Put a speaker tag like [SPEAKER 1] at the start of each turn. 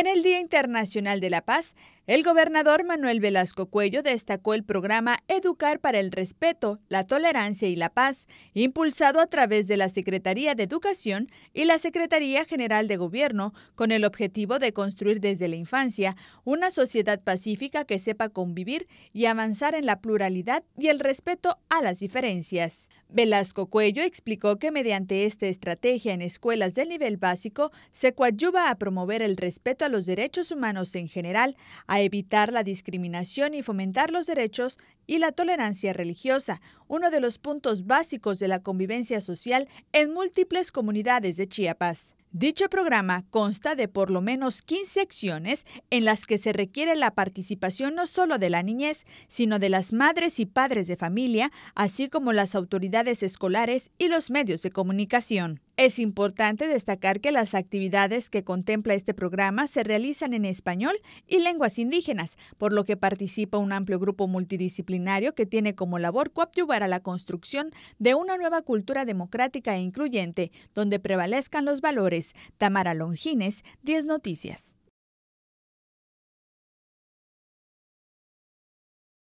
[SPEAKER 1] En el Día Internacional de la Paz, el gobernador Manuel Velasco Cuello destacó el programa Educar para el Respeto, la Tolerancia y la Paz, impulsado a través de la Secretaría de Educación y la Secretaría General de Gobierno, con el objetivo de construir desde la infancia una sociedad pacífica que sepa convivir y avanzar en la pluralidad y el respeto a las diferencias. Velasco Cuello explicó que mediante esta estrategia en escuelas del nivel básico se coadyuva a promover el respeto a los derechos humanos en general, a evitar la discriminación y fomentar los derechos y la tolerancia religiosa, uno de los puntos básicos de la convivencia social en múltiples comunidades de Chiapas. Dicho programa consta de por lo menos 15 secciones en las que se requiere la participación no solo de la niñez, sino de las madres y padres de familia, así como las autoridades escolares y los medios de comunicación. Es importante destacar que las actividades que contempla este programa se realizan en español y lenguas indígenas, por lo que participa un amplio grupo multidisciplinario que tiene como labor coadyuvar a la construcción de una nueva cultura democrática e incluyente, donde prevalezcan los valores. Tamara Longines, 10 Noticias.